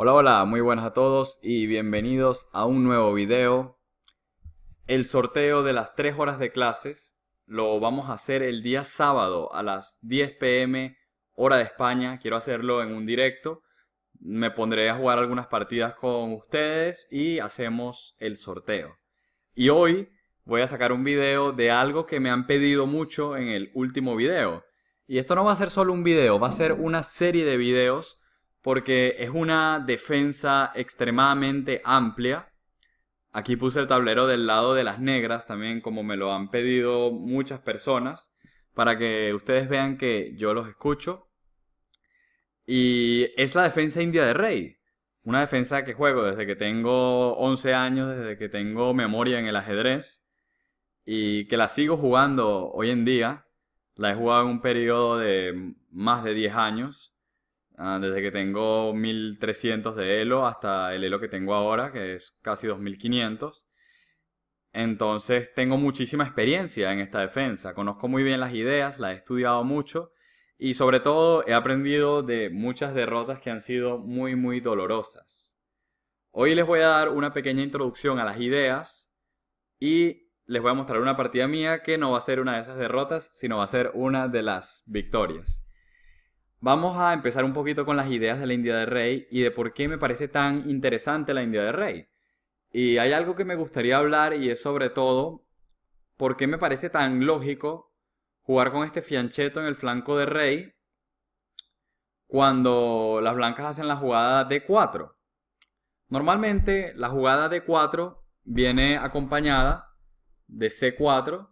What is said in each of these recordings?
Hola, hola, muy buenas a todos y bienvenidos a un nuevo video. El sorteo de las 3 horas de clases lo vamos a hacer el día sábado a las 10 pm hora de España. Quiero hacerlo en un directo. Me pondré a jugar algunas partidas con ustedes y hacemos el sorteo. Y hoy voy a sacar un video de algo que me han pedido mucho en el último video. Y esto no va a ser solo un video, va a ser una serie de videos porque es una defensa extremadamente amplia. Aquí puse el tablero del lado de las negras también, como me lo han pedido muchas personas, para que ustedes vean que yo los escucho. Y es la defensa india de rey. Una defensa que juego desde que tengo 11 años, desde que tengo memoria en el ajedrez. Y que la sigo jugando hoy en día. La he jugado en un periodo de más de 10 años. Ah, desde que tengo 1300 de Elo hasta el Elo que tengo ahora, que es casi 2500. Entonces tengo muchísima experiencia en esta defensa, conozco muy bien las ideas, las he estudiado mucho y sobre todo he aprendido de muchas derrotas que han sido muy muy dolorosas. Hoy les voy a dar una pequeña introducción a las ideas y les voy a mostrar una partida mía que no va a ser una de esas derrotas, sino va a ser una de las victorias. Vamos a empezar un poquito con las ideas de la India de Rey y de por qué me parece tan interesante la India de Rey. Y hay algo que me gustaría hablar y es sobre todo por qué me parece tan lógico jugar con este fiancheto en el flanco de Rey cuando las blancas hacen la jugada de 4. Normalmente la jugada de 4 viene acompañada de C4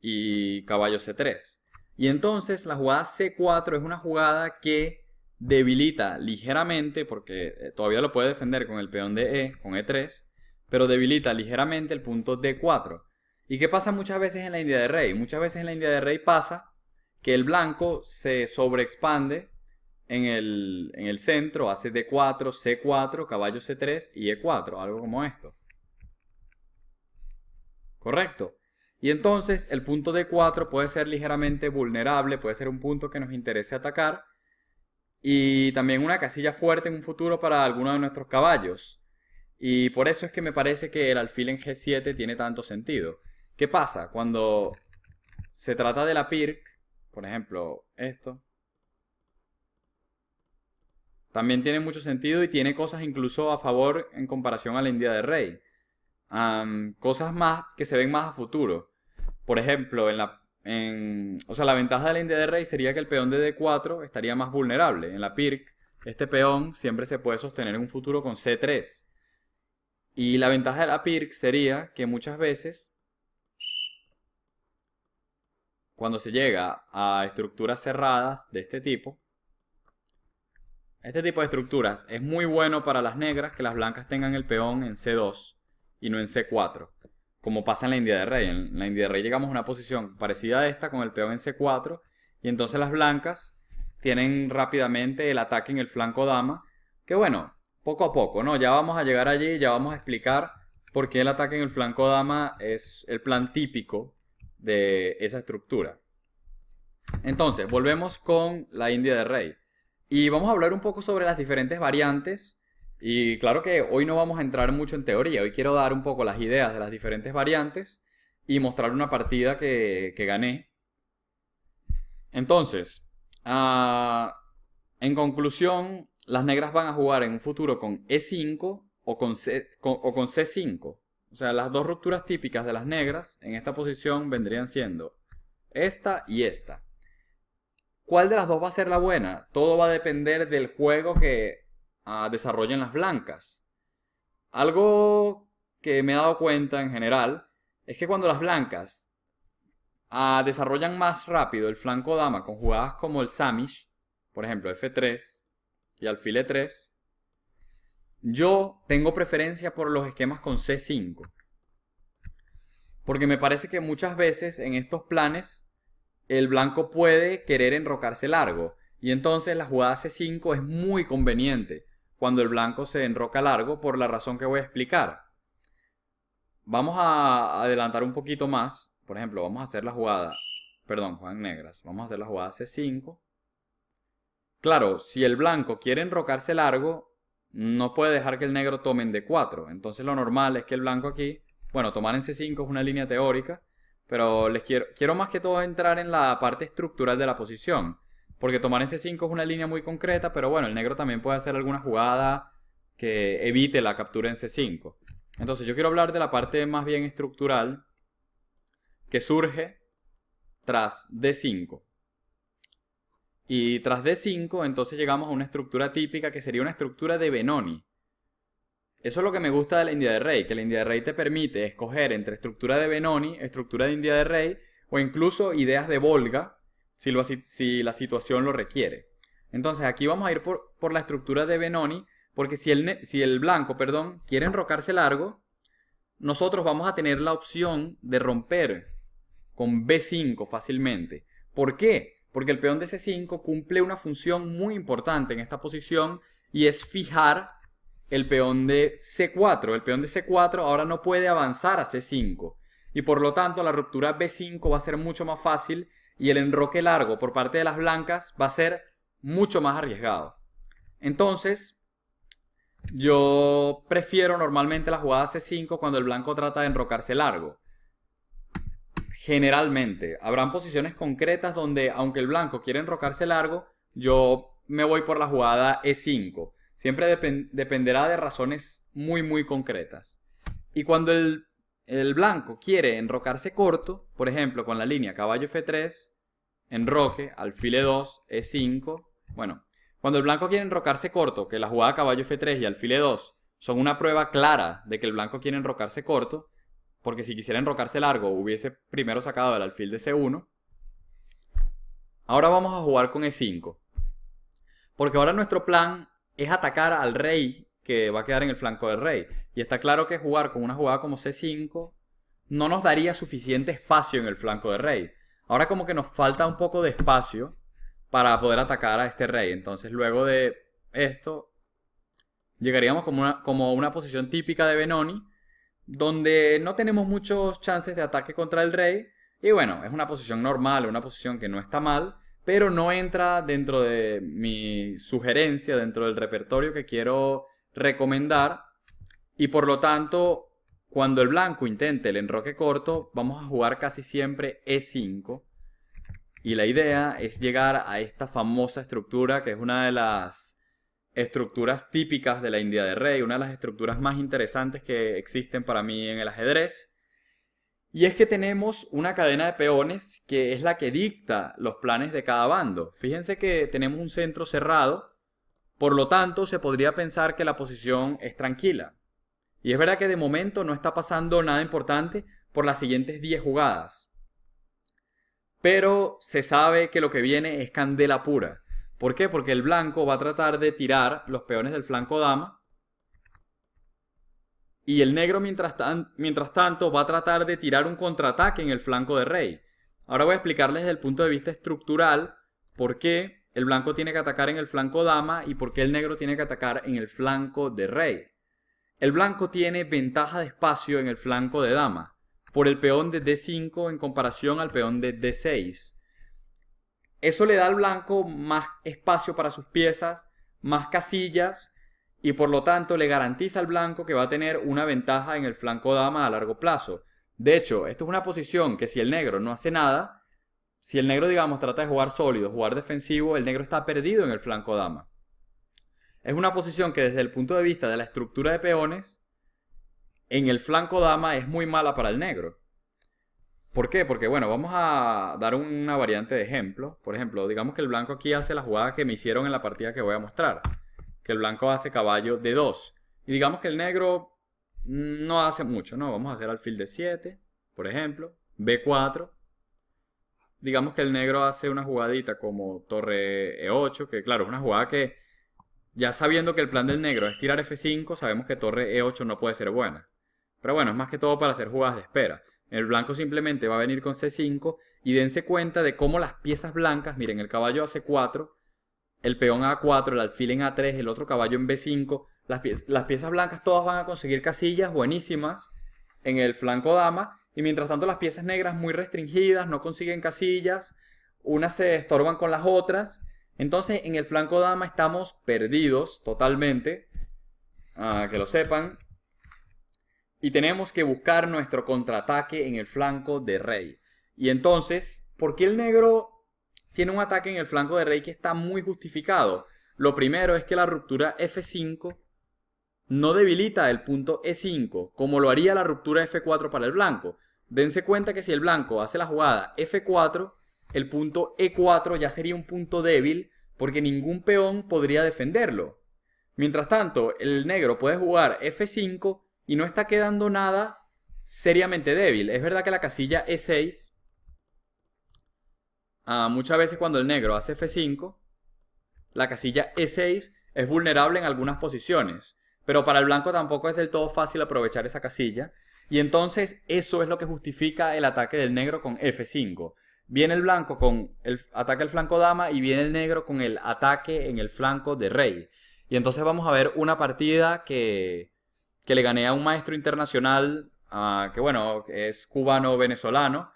y caballo C3. Y entonces la jugada C4 es una jugada que debilita ligeramente, porque eh, todavía lo puede defender con el peón de E, con E3, pero debilita ligeramente el punto D4. ¿Y qué pasa muchas veces en la India de Rey? Muchas veces en la India de Rey pasa que el blanco se sobreexpande en el, en el centro, hace D4, C4, caballo C3 y E4, algo como esto. Correcto. Y entonces el punto D4 puede ser ligeramente vulnerable, puede ser un punto que nos interese atacar. Y también una casilla fuerte en un futuro para alguno de nuestros caballos. Y por eso es que me parece que el alfil en G7 tiene tanto sentido. ¿Qué pasa? Cuando se trata de la PIRC, por ejemplo, esto, también tiene mucho sentido y tiene cosas incluso a favor en comparación a la India de Rey. cosas más que se ven más a futuro. Por ejemplo, en la, o sea, la ventaja de la India de Rey sería que el peón de D4 estaría más vulnerable. En la PIRC, este peón siempre se puede sostener en un futuro con C3. Y la ventaja de la PIRC sería que muchas veces, cuando se llega a estructuras cerradas de este tipo, este tipo de estructuras es muy bueno para las negras que las blancas tengan el peón en C2 y no en C4 como pasa en la India de Rey. En la India de Rey llegamos a una posición parecida a esta con el peón en C4 y entonces las blancas tienen rápidamente el ataque en el flanco dama, que bueno, poco a poco, ¿no? Ya vamos a llegar allí, ya vamos a explicar por qué el ataque en el flanco dama es el plan típico de esa estructura. Entonces, volvemos con la India de Rey. Y vamos a hablar un poco sobre las diferentes variantes y claro que hoy no vamos a entrar mucho en teoría, hoy quiero dar un poco las ideas de las diferentes variantes y mostrar una partida que, que gané. Entonces, ah, en conclusión, las negras van a jugar en un futuro con E5 o o con C5. O sea, las dos rupturas típicas de las negras en esta posición vendrían siendo esta y esta. ¿Cuál de las dos va a ser la buena? Todo va a depender del juego que Ah, desarrollan las blancas. Algo que me he dado cuenta en general es que cuando las blancas ah, desarrollan más rápido el flanco dama con jugadas como el Samish, por ejemplo F3 y alfil 3 e yo tengo preferencia por los esquemas con C5. Porque me parece que muchas veces en estos planes el blanco puede querer enrocarse largo. Y entonces la jugada C5 es muy conveniente cuando el blanco se enroca largo por la razón que voy a explicar. Vamos a adelantar un poquito más. Por ejemplo, vamos a hacer la jugada. Perdón, Juan Negras. Vamos a hacer la jugada C5. Claro, si el blanco quiere enrocarse largo, no puede dejar que el negro tome en D4. Entonces lo normal es que el blanco aquí, bueno, tomar en C5 es una línea teórica, pero les quiero, quiero más que todo entrar en la parte estructural de la posición. Porque tomar ese 5 es una línea muy concreta, pero bueno, el negro también puede hacer alguna jugada que evite la captura en C5. Entonces yo quiero hablar de la parte más bien estructural que surge tras D5. Y tras D5 entonces llegamos a una estructura típica que sería una estructura de Benoni. Eso es lo que me gusta de la India de Rey, que la India de Rey te permite escoger entre estructura de Benoni, estructura de India de Rey o incluso ideas de Volga, si, la situación lo requiere. Entonces aquí vamos a ir por, por la estructura de Benoni, porque si el, si el blanco perdón, quiere enrocarse largo, nosotros vamos a tener la opción de romper con B5 fácilmente. ¿Por qué? Porque el peón de C5 cumple una función muy importante en esta posición y es fijar el peón de C4. El peón de C4 ahora no puede avanzar a C5 y por lo tanto la ruptura B5 va a ser mucho más fácil y el enroque largo por parte de las blancas va a ser mucho más arriesgado. Entonces, yo prefiero normalmente la jugada C5 cuando el blanco trata de enrocarse largo. Generalmente, habrán posiciones concretas donde, aunque el blanco quiere enrocarse largo, yo me voy por la jugada E5. Siempre dependerá de razones muy, muy concretas. Y cuando el el blanco quiere enrocarse corto, por ejemplo, con la línea caballo F3, enroque, alfil E2, E5. Bueno, cuando el blanco quiere enrocarse corto, que la jugada caballo F3 y alfil E2 son una prueba clara de que el blanco quiere enrocarse corto, porque si quisiera enrocarse largo hubiese primero sacado el alfil de C1. Ahora vamos a jugar con E5. Porque ahora nuestro plan es atacar al rey que va a quedar en el flanco del rey. Y está claro que jugar con una jugada como C5 no nos daría suficiente espacio en el flanco del rey. Ahora como que nos falta un poco de espacio para poder atacar a este rey. Entonces luego de esto llegaríamos como una, como una posición típica de Benoni, donde no tenemos muchos chances de ataque contra el rey. Y bueno, es una posición normal, una posición que no está mal, pero no entra dentro de mi sugerencia, dentro del repertorio que quiero recomendar y por lo tanto, cuando el blanco intente el enroque corto, vamos a jugar casi siempre E5. Y la idea es llegar a esta famosa estructura que es una de las estructuras típicas de la India de Rey, una de las estructuras más interesantes que existen para mí en el ajedrez. Y es que tenemos una cadena de peones que es la que dicta los planes de cada bando. Fíjense que tenemos un centro cerrado por lo tanto, se podría pensar que la posición es tranquila. Y es verdad que de momento no está pasando nada importante por las siguientes 10 jugadas. Pero se sabe que lo que viene es candela pura. ¿Por qué? Porque el blanco va a tratar de tirar los peones del flanco dama. Y el negro, mientras, mientras tanto, va a tratar de tirar un contraataque en el flanco de rey. Ahora voy a explicarles desde el punto de vista estructural por qué el blanco tiene que atacar en el flanco dama y por qué el negro tiene que atacar en el flanco de rey. El blanco tiene ventaja de espacio en el flanco de dama por el peón de d5 en comparación al peón de d6. Eso le da al blanco más espacio para sus piezas, más casillas y por lo tanto le garantiza al blanco que va a tener una ventaja en el flanco dama a largo plazo. De hecho, esto es una posición que si el negro no hace nada, si el negro, digamos, trata de jugar sólido, jugar defensivo, el negro está perdido en el flanco dama. Es una posición que desde el punto de vista de la estructura de peones, en el flanco dama es muy mala para el negro. ¿Por qué? Porque, bueno, vamos a dar una variante de ejemplo. Por ejemplo, digamos que el blanco aquí hace la jugada que me hicieron en la partida que voy a mostrar. Que el blanco hace caballo de 2. Y digamos que el negro no hace mucho, ¿no? Vamos a hacer alfil de 7, por ejemplo. B4 digamos que el negro hace una jugadita como torre E8, que claro, es una jugada que ya sabiendo que el plan del negro es tirar F5, sabemos que torre E8 no puede ser buena. Pero bueno, es más que todo para hacer jugadas de espera. El blanco simplemente va a venir con C5 y dense cuenta de cómo las piezas blancas, miren, el caballo hace 4, el peón A4, el alfil en A3, el otro caballo en B5, las, las piezas blancas todas van a conseguir casillas buenísimas en el flanco dama y mientras tanto las piezas negras muy restringidas, no consiguen casillas, unas se estorban con las otras. Entonces en el flanco dama estamos perdidos totalmente, que lo sepan. Y tenemos que buscar nuestro contraataque en el flanco de rey. Y entonces, ¿por qué el negro tiene un ataque en el flanco de rey que está muy justificado? Lo primero es que la ruptura F5 no debilita el punto E5, como lo haría la ruptura F4 para el blanco dense cuenta que si el blanco hace la jugada F4, el punto E4 ya sería un punto débil porque ningún peón podría defenderlo. Mientras tanto, el negro puede jugar F5 y no está quedando nada seriamente débil. Es verdad que la casilla E6, ah, muchas veces cuando el negro hace F5, la casilla E6 es vulnerable en algunas posiciones, pero para el blanco tampoco es del todo fácil aprovechar esa casilla, y entonces eso es lo que justifica el ataque del negro con F5. Viene el blanco con el ataque al flanco dama y viene el negro con el ataque en el flanco de rey. Y entonces vamos a ver una partida que, que le gané a un maestro internacional, ah, que bueno, es cubano-venezolano,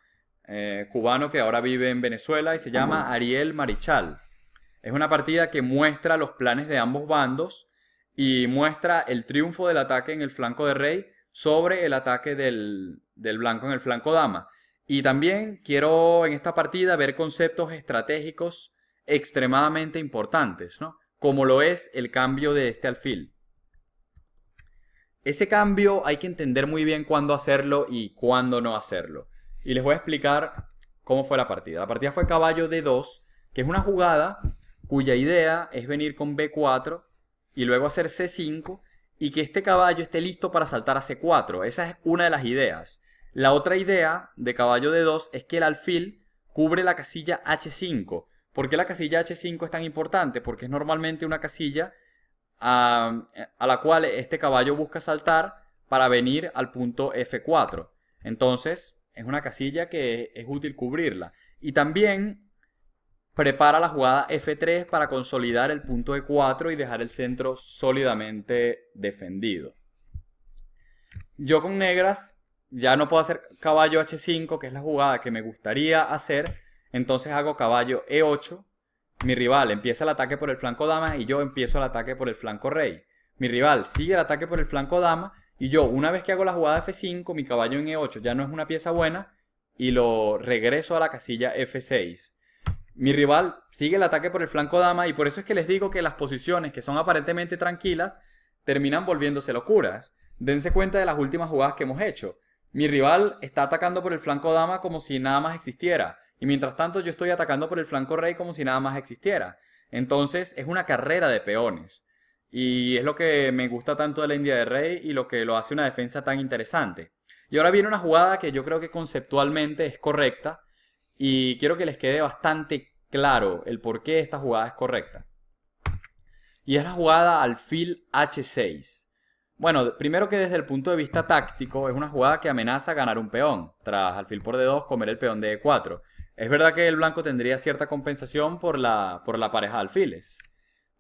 eh, cubano que ahora vive en Venezuela y se llama Ariel Marichal. Es una partida que muestra los planes de ambos bandos y muestra el triunfo del ataque en el flanco de rey sobre el ataque del, blanco en el flanco dama. Y también quiero en esta partida ver conceptos estratégicos extremadamente importantes, Como lo es el cambio de este alfil. Ese cambio hay que entender muy bien cuándo hacerlo y cuándo no hacerlo. Y les voy a explicar cómo fue la partida. La partida fue caballo D2, que es una jugada cuya idea es venir con B4 y luego hacer C5 y que este caballo esté listo para saltar a C4. Esa es una de las ideas. La otra idea de caballo de 2 es que el alfil cubre la casilla H5. ¿Por qué la casilla H5 es tan importante? Porque es normalmente una casilla a, a la cual este caballo busca saltar para venir al punto F4. Entonces, es una casilla que es útil cubrirla. Y también prepara la jugada F3 para consolidar el punto E4 y dejar el centro sólidamente defendido. Yo con negras ya no puedo hacer caballo H5, que es la jugada que me gustaría hacer, entonces hago caballo E8. Mi rival empieza el ataque por el flanco dama y yo empiezo el ataque por el flanco rey. Mi rival sigue el ataque por el flanco dama y yo, una vez que hago la jugada F5, mi caballo en E8 ya no es una pieza buena y lo regreso a la casilla F6. Mi rival sigue el ataque por el flanco dama y por eso es que les digo que las posiciones que son aparentemente tranquilas terminan volviéndose locuras. Dense cuenta de las últimas jugadas que hemos hecho. Mi rival está atacando por el flanco dama como si nada más existiera y mientras tanto yo estoy atacando por el flanco rey como si nada más existiera. Entonces es una carrera de peones. Y es lo que me gusta tanto de la India de Rey y lo que lo hace una defensa tan interesante. Y ahora viene una jugada que yo creo que conceptualmente es correcta, y quiero que les quede bastante claro el por qué esta jugada es correcta. Y es la jugada alfil H6. Bueno, primero que desde el punto de vista táctico es una jugada que amenaza ganar un peón, tras alfil por D2 comer el peón de E4. Es verdad que el blanco tendría cierta compensación por la, por la pareja de alfiles,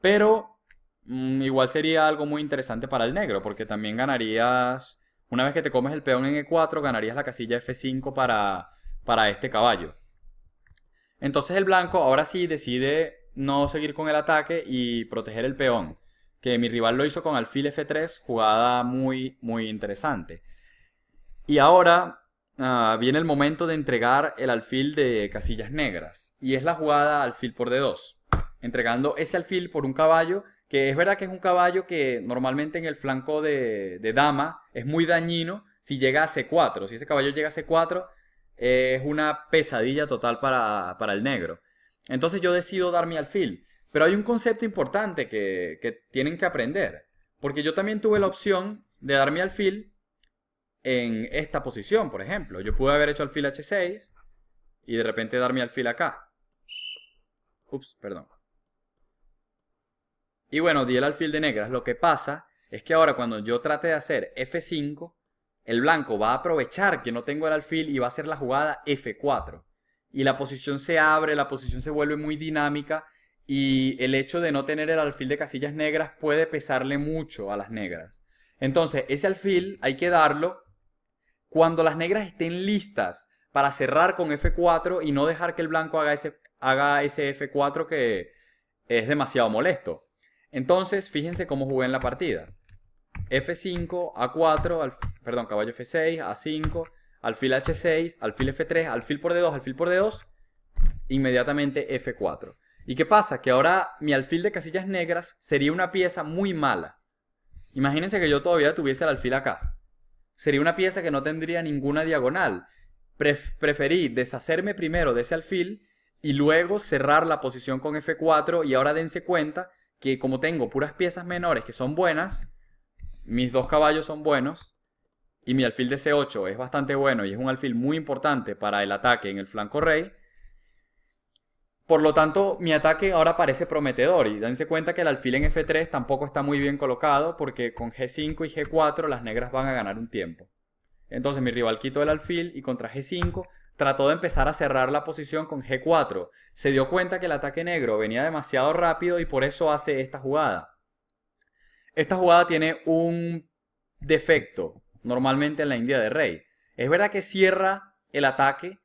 pero mm, igual sería algo muy interesante para el negro, porque también ganarías, una vez que te comes el peón en E4, ganarías la casilla F5 para, para este caballo. Entonces el blanco ahora sí decide no seguir con el ataque y proteger el peón, que mi rival lo hizo con alfil F3, jugada muy, muy interesante. Y ahora ah, viene el momento de entregar el alfil de casillas negras, y es la jugada alfil por D2, entregando ese alfil por un caballo, que es verdad que es un caballo que normalmente en el flanco de, de dama es muy dañino si llega a C4, si ese caballo llega a C4 es una pesadilla total para, el negro. Entonces yo decido dar mi alfil. Pero hay un concepto importante que, que, tienen que aprender. Porque yo también tuve la opción de dar mi alfil en esta posición, por ejemplo. Yo pude haber hecho alfil H6 y de repente dar mi alfil acá. Ups, perdón. Y bueno, di el alfil de negras. Lo que pasa es que ahora cuando yo trate de hacer F5, el blanco va a aprovechar que no tengo el alfil y va a hacer la jugada F4. Y la posición se abre, la posición se vuelve muy dinámica y el hecho de no tener el alfil de casillas negras puede pesarle mucho a las negras. Entonces, ese alfil hay que darlo cuando las negras estén listas para cerrar con F4 y no dejar que el blanco haga ese, haga ese F4 que es demasiado molesto. Entonces, fíjense cómo jugué en la partida. F5, A4, perdón, caballo F6, A5, alfil H6, alfil F3, alfil por D2, alfil por D2, inmediatamente F4. ¿Y qué pasa? Que ahora mi alfil de casillas negras sería una pieza muy mala. Imagínense que yo todavía tuviese el alfil acá. Sería una pieza que no tendría ninguna diagonal. preferí deshacerme primero de ese alfil y luego cerrar la posición con F4 y ahora dense cuenta que como tengo puras piezas menores que son buenas, mis dos caballos son buenos y mi alfil de C8 es bastante bueno y es un alfil muy importante para el ataque en el flanco rey. Por lo tanto, mi ataque ahora parece prometedor y dense cuenta que el alfil en F3 tampoco está muy bien colocado porque con G5 y G4 las negras van a ganar un tiempo. Entonces mi rival quitó el alfil y contra G5 trató de empezar a cerrar la posición con G4. Se dio cuenta que el ataque negro venía demasiado rápido y por eso hace esta jugada. Esta jugada tiene un defecto normalmente en la India de Rey. Es verdad que cierra el ataque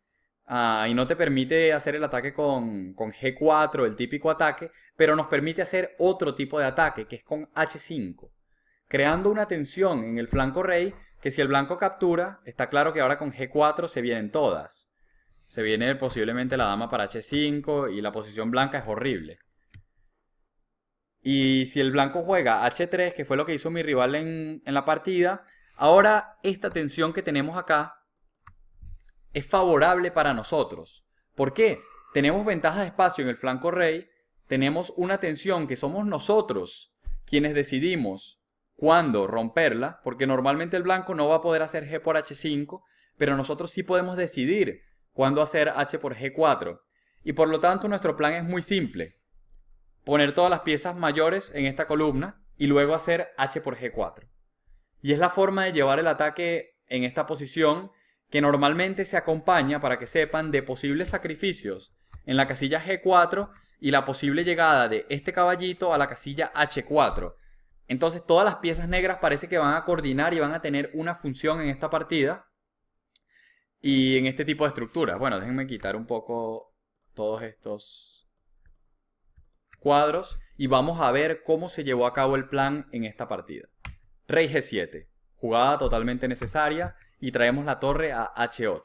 ah, y no te permite hacer el ataque con, con G4, el típico ataque, pero nos permite hacer otro tipo de ataque, que es con H5, creando una tensión en el flanco Rey que si el blanco captura, está claro que ahora con G4 se vienen todas. Se viene posiblemente la dama para H5 y la posición blanca es horrible. Y si el blanco juega H3, que fue lo que hizo mi rival en, en la partida, ahora esta tensión que tenemos acá es favorable para nosotros. ¿Por qué? Tenemos ventaja de espacio en el flanco rey, tenemos una tensión que somos nosotros quienes decidimos cuándo romperla, porque normalmente el blanco no va a poder hacer G por H5, pero nosotros sí podemos decidir cuándo hacer H por G4. Y por lo tanto nuestro plan es muy simple poner todas las piezas mayores en esta columna y luego hacer H por G4. Y es la forma de llevar el ataque en esta posición que normalmente se acompaña, para que sepan, de posibles sacrificios en la casilla G4 y la posible llegada de este caballito a la casilla H4. Entonces todas las piezas negras parece que van a coordinar y van a tener una función en esta partida y en este tipo de estructuras. Bueno, déjenme quitar un poco todos estos cuadros y vamos a ver cómo se llevó a cabo el plan en esta partida. Rey G7, jugada totalmente necesaria y traemos la torre a H8.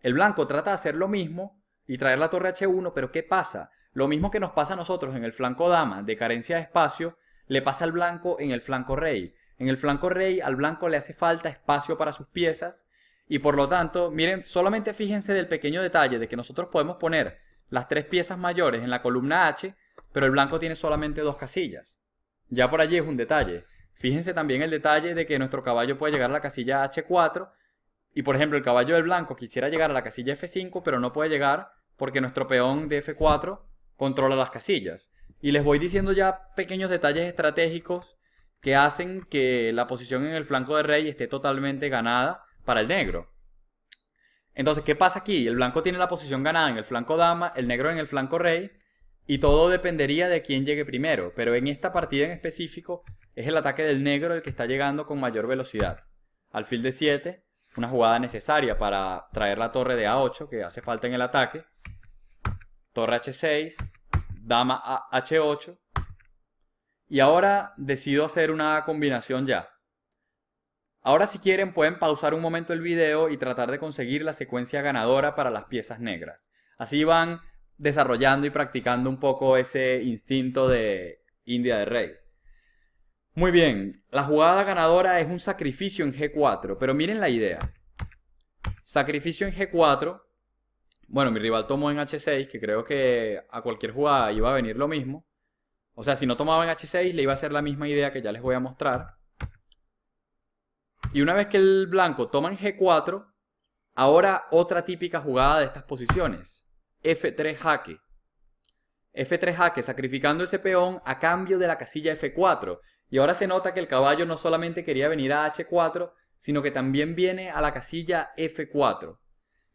El blanco trata de hacer lo mismo y traer la torre H1, pero ¿qué pasa? Lo mismo que nos pasa a nosotros en el flanco dama de carencia de espacio, le pasa al blanco en el flanco rey. En el flanco rey al blanco le hace falta espacio para sus piezas y por lo tanto, miren, solamente fíjense del pequeño detalle de que nosotros podemos poner las tres piezas mayores en la columna H pero el blanco tiene solamente dos casillas. Ya por allí es un detalle. Fíjense también el detalle de que nuestro caballo puede llegar a la casilla H4 y por ejemplo el caballo del blanco quisiera llegar a la casilla F5 pero no puede llegar porque nuestro peón de F4 controla las casillas. Y les voy diciendo ya pequeños detalles estratégicos que hacen que la posición en el flanco de rey esté totalmente ganada para el negro. Entonces, ¿qué pasa aquí? El blanco tiene la posición ganada en el flanco dama, el negro en el flanco rey, y todo dependería de quién llegue primero, pero en esta partida en específico es el ataque del negro el que está llegando con mayor velocidad. Alfil de 7, una jugada necesaria para traer la torre de A8 que hace falta en el ataque. Torre H6, dama H8. Y ahora decido hacer una combinación ya. Ahora si quieren pueden pausar un momento el video y tratar de conseguir la secuencia ganadora para las piezas negras. Así van desarrollando y practicando un poco ese instinto de India de Rey. Muy bien, la jugada ganadora es un sacrificio en G4, pero miren la idea. Sacrificio en G4, bueno, mi rival tomó en H6, que creo que a cualquier jugada iba a venir lo mismo. O sea, si no tomaba en H6, le iba a hacer la misma idea que ya les voy a mostrar. Y una vez que el blanco toma en G4, ahora otra típica jugada de estas posiciones. F3 jaque. F3 jaque, sacrificando ese peón a cambio de la casilla F4. Y ahora se nota que el caballo no solamente quería venir a H4, sino que también viene a la casilla F4.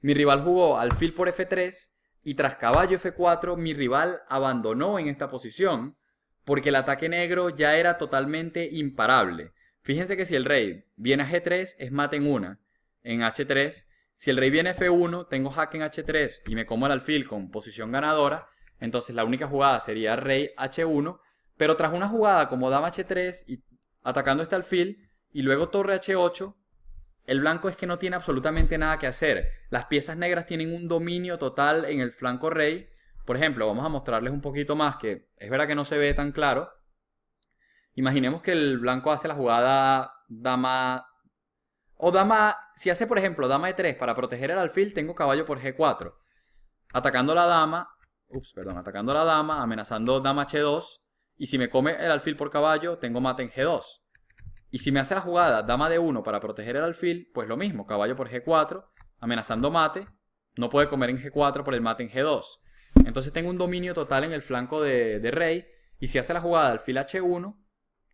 Mi rival jugó alfil por F3 y tras caballo F4 mi rival abandonó en esta posición porque el ataque negro ya era totalmente imparable. Fíjense que si el rey viene a G3 es mate en una, en H3 si el rey viene F1, tengo jaque en H3 y me como el alfil con posición ganadora, entonces la única jugada sería rey H1, pero tras una jugada como dama H3 y atacando este alfil y luego torre H8, el blanco es que no tiene absolutamente nada que hacer. Las piezas negras tienen un dominio total en el flanco rey. Por ejemplo, vamos a mostrarles un poquito más, que es verdad que no se ve tan claro. Imaginemos que el blanco hace la jugada dama o dama, si hace por ejemplo dama de 3 para proteger el alfil, tengo caballo por G4. Atacando la dama, perdón, atacando la dama, amenazando dama H2. Y si me come el alfil por caballo, tengo mate en G2. Y si me hace la jugada dama de 1 para proteger el alfil, pues lo mismo, caballo por G4, amenazando mate, no puede comer en G4 por el mate en G2. Entonces tengo un dominio total en el flanco de, de rey. Y si hace la jugada alfil H1,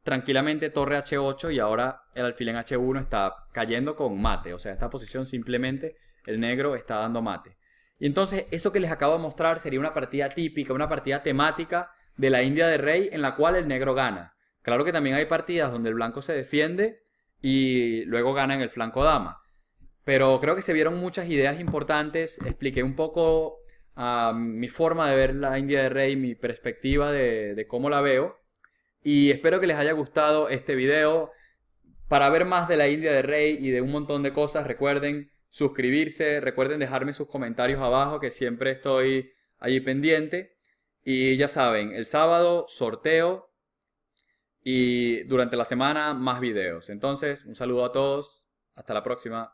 tranquilamente torre H8 y ahora el alfil en H1 está cayendo con mate. O sea, esta posición simplemente el negro está dando mate. Y entonces eso que les acabo de mostrar sería una partida típica, una partida temática de la India de Rey en la cual el negro gana. Claro que también hay partidas donde el blanco se defiende y luego gana en el flanco dama. Pero creo que se vieron muchas ideas importantes, expliqué un poco ah, mi forma de ver la India de Rey, mi perspectiva de cómo la veo. Y espero que les haya gustado este video. Para ver más de la India de Rey y de un montón de cosas, recuerden suscribirse, recuerden dejarme sus comentarios abajo, que siempre estoy ahí pendiente. Y ya saben, el sábado sorteo y durante la semana más videos. Entonces, un saludo a todos, hasta la próxima.